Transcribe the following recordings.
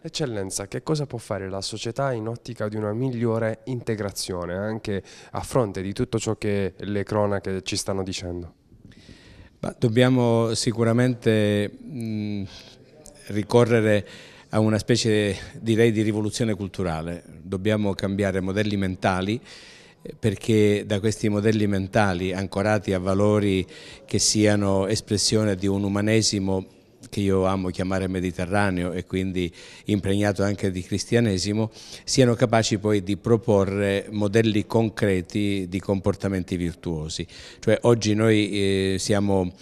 Eccellenza, che cosa può fare la società in ottica di una migliore integrazione, anche a fronte di tutto ciò che le cronache ci stanno dicendo? Bah, dobbiamo sicuramente mh, ricorrere a una specie direi di rivoluzione culturale, dobbiamo cambiare modelli mentali perché da questi modelli mentali ancorati a valori che siano espressione di un umanesimo che io amo chiamare mediterraneo e quindi impregnato anche di cristianesimo, siano capaci poi di proporre modelli concreti di comportamenti virtuosi. Cioè oggi noi eh, siamo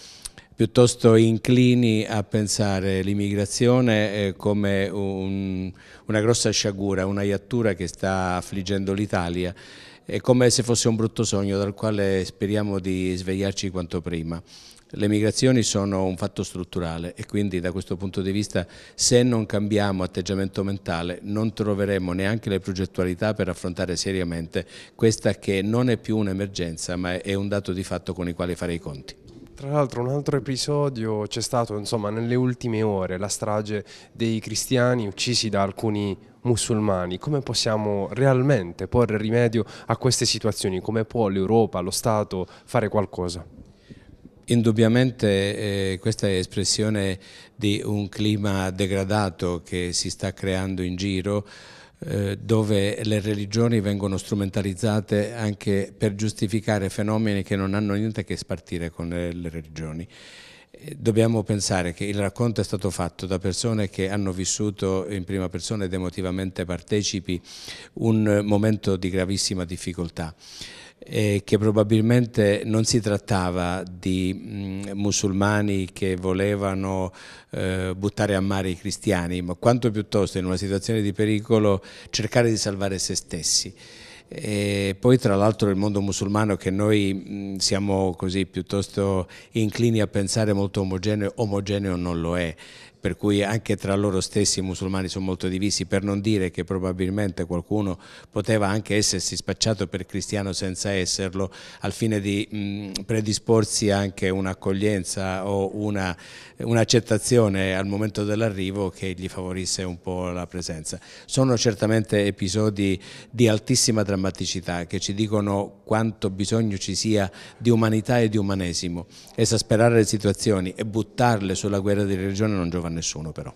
piuttosto inclini a pensare l'immigrazione eh, come un, una grossa sciagura, una iattura che sta affliggendo l'Italia è come se fosse un brutto sogno dal quale speriamo di svegliarci quanto prima. Le migrazioni sono un fatto strutturale e quindi da questo punto di vista se non cambiamo atteggiamento mentale non troveremo neanche le progettualità per affrontare seriamente questa che non è più un'emergenza ma è un dato di fatto con il quale fare i conti. Tra l'altro un altro episodio c'è stato insomma, nelle ultime ore, la strage dei cristiani uccisi da alcuni musulmani. Come possiamo realmente porre rimedio a queste situazioni? Come può l'Europa, lo Stato fare qualcosa? Indubbiamente eh, questa è espressione di un clima degradato che si sta creando in giro eh, dove le religioni vengono strumentalizzate anche per giustificare fenomeni che non hanno niente a che spartire con le, le religioni eh, dobbiamo pensare che il racconto è stato fatto da persone che hanno vissuto in prima persona ed emotivamente partecipi un momento di gravissima difficoltà eh, che probabilmente non si trattava di mh, mm, musulmani che volevano eh, buttare a mare i cristiani, ma quanto piuttosto in una situazione di pericolo cercare di salvare se stessi. E poi tra l'altro il mondo musulmano che noi mm, siamo così piuttosto inclini a pensare molto omogeneo, omogeneo non lo è, per cui anche tra loro stessi i musulmani sono molto divisi, per non dire che probabilmente qualcuno poteva anche essersi spacciato per cristiano senza esserlo, al fine di mh, predisporsi anche un'accoglienza o un'accettazione un al momento dell'arrivo che gli favorisse un po' la presenza. Sono certamente episodi di altissima drammaticità che ci dicono quanto bisogno ci sia di umanità e di umanesimo. Esasperare le situazioni e buttarle sulla guerra di religione non giovane nessuno però.